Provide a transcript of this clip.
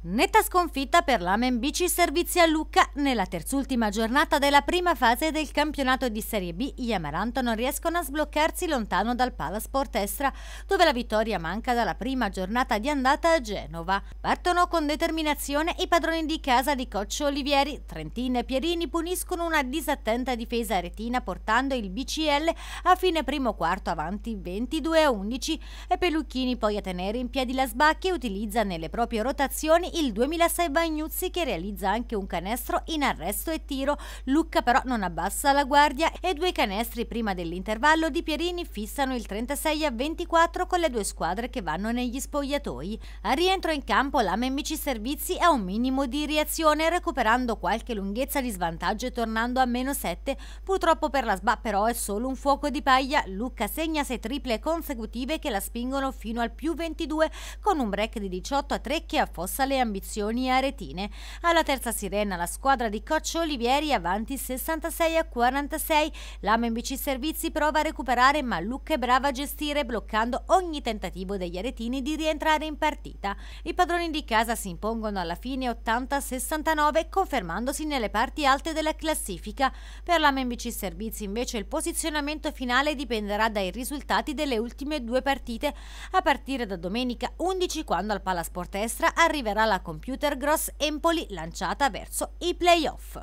Netta sconfitta per l'Amen Bici Servizi a Lucca nella terzultima giornata della prima fase del campionato di Serie B. Gli Amaranto non riescono a sbloccarsi lontano dal Palasport Estra, dove la vittoria manca dalla prima giornata di andata a Genova. Partono con determinazione i padroni di casa di Coccio Olivieri. Trentin e Pierini puniscono una disattenta difesa retina portando il BCL a fine primo quarto avanti 22 a 11 e Pelucchini poi a tenere in piedi la e utilizza nelle proprie rotazioni il 2006 Bagnuzzi che realizza anche un canestro in arresto e tiro. Lucca però non abbassa la guardia e due canestri prima dell'intervallo di Pierini fissano il 36 a 24 con le due squadre che vanno negli spogliatoi. Al rientro in campo la MMC Servizi ha un minimo di reazione recuperando qualche lunghezza di svantaggio e tornando a meno 7. Purtroppo per la SBA però è solo un fuoco di paglia. Lucca segna sei triple consecutive che la spingono fino al più 22 con un break di 18 a 3 che affossa le ambizioni aretine. Alla terza sirena la squadra di Coccio Olivieri avanti 66 a 46. Lama MBC Servizi prova a recuperare ma Lucca è brava a gestire bloccando ogni tentativo degli aretini di rientrare in partita. I padroni di casa si impongono alla fine 80-69 confermandosi nelle parti alte della classifica. Per la MBC Servizi invece il posizionamento finale dipenderà dai risultati delle ultime due partite a partire da domenica 11 quando al Palasport Estra arriverà dalla Computer Gross Empoli lanciata verso i playoff.